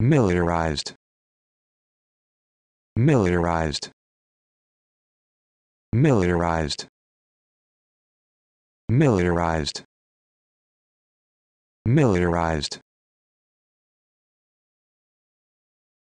militarized militarized militarized militarized militarized